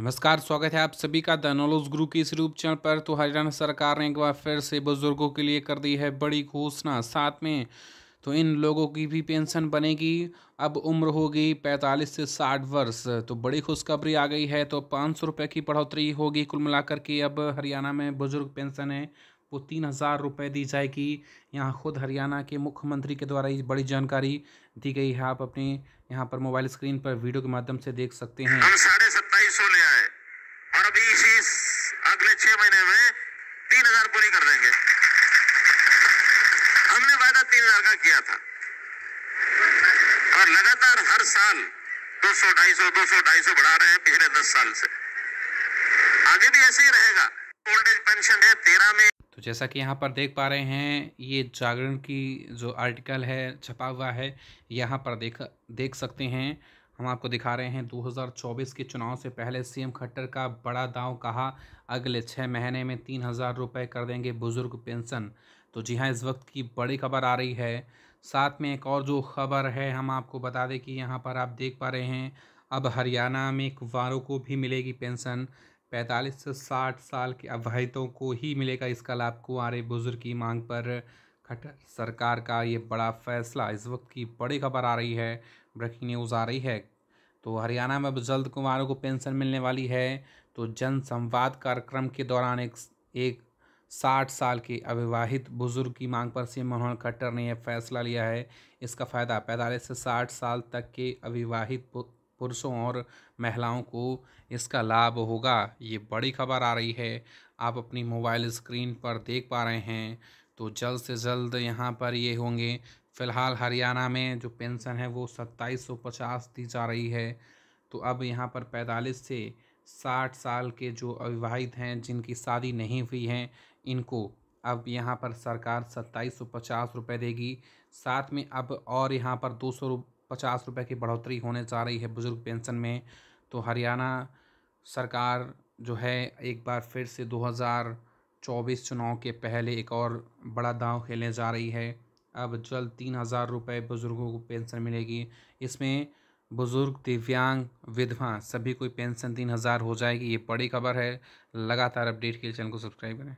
नमस्कार स्वागत है आप सभी का द नॉलेज गुरु के इस रूप चैनल पर तो हरियाणा सरकार ने एक बार फिर से बुजुर्गों के लिए कर दी है बड़ी घोषणा साथ में तो इन लोगों की भी पेंशन बनेगी अब उम्र होगी 45 से 60 वर्ष तो बड़ी खुशखबरी आ गई है तो पाँच सौ रुपये की बढ़ोतरी होगी कुल मिलाकर के अब हरियाणा में बुजुर्ग पेंशन है वो तीन हज़ार रुपये दी जाएगी यहाँ खुद हरियाणा के मुख्यमंत्री के द्वारा ये बड़ी जानकारी दी गई है आप अपने यहाँ पर मोबाइल स्क्रीन पर वीडियो के माध्यम से देख सकते हैं साढ़े सत्ताईस सौ ले पार्टी अगले छह महीने में तीन हजार पूरी कर देंगे हमने वायदा तीन हजार का किया था और लगातार हर साल दो सौ ढाई सौ दो सौ ढाई सौ बढ़ा रहे हैं पिछले दस साल से आगे भी ऐसे ही रहेगा ओल्ड एज पेंशन है तेरह में तो जैसा कि यहाँ पर देख पा रहे हैं ये जागरण की जो आर्टिकल है छपा हुआ है यहाँ पर देख देख सकते हैं हम आपको दिखा रहे हैं 2024 के चुनाव से पहले सीएम खट्टर का बड़ा दांव कहा अगले छः महीने में तीन हज़ार रुपये कर देंगे बुज़ुर्ग पेंशन तो जी हाँ इस वक्त की बड़ी खबर आ रही है साथ में एक और जो खबर है हम आपको बता दें कि यहाँ पर आप देख पा रहे हैं अब हरियाणा में कुंवारों को भी मिलेगी पेंशन पैंतालीस से साठ साल के अवैधों को ही मिलेगा इसका लाभ कुंवारे बुजुर्ग की मांग पर खट्टर सरकार का ये बड़ा फैसला इस वक्त की बड़ी खबर आ रही है ब्रेकिंग न्यूज़ आ रही है तो हरियाणा में अब जल्द कुमारों को पेंशन मिलने वाली है तो जन संवाद कार्यक्रम के दौरान एक एक साठ साल के अविवाहित बुजुर्ग की मांग पर सीएम मनोहर खट्टर ने यह फैसला लिया है इसका फ़ायदा पैंतालीस से साठ साल तक के अविवाहित पुरुषों और महिलाओं को इसका लाभ होगा ये बड़ी खबर आ रही है आप अपनी मोबाइल स्क्रीन पर देख पा रहे हैं तो जल्द से जल्द यहाँ पर ये होंगे फ़िलहाल हरियाणा में जो पेंशन है वो सत्ताईस सौ पचास दी जा रही है तो अब यहाँ पर पैंतालीस से साठ साल के जो अविवाहित हैं जिनकी शादी नहीं हुई है इनको अब यहाँ पर सरकार सत्ताईस सौ पचास रुपये देगी साथ में अब और यहाँ पर दो सौ पचास रुपये की बढ़ोतरी होने जा रही है बुज़ुर्ग पेंशन में तो हरियाणा सरकार जो है एक बार फिर से 2024 चुनाव के पहले एक और बड़ा दांव खेलने जा रही है अब जल्द तीन हज़ार रुपये बुज़ुर्गों को पेंशन मिलेगी इसमें बुज़ुर्ग दिव्यांग विधवा सभी को पेंशन तीन हज़ार हो जाएगी ये बड़ी खबर है लगातार अपडेट के लिए चैनल को सब्सक्राइब करें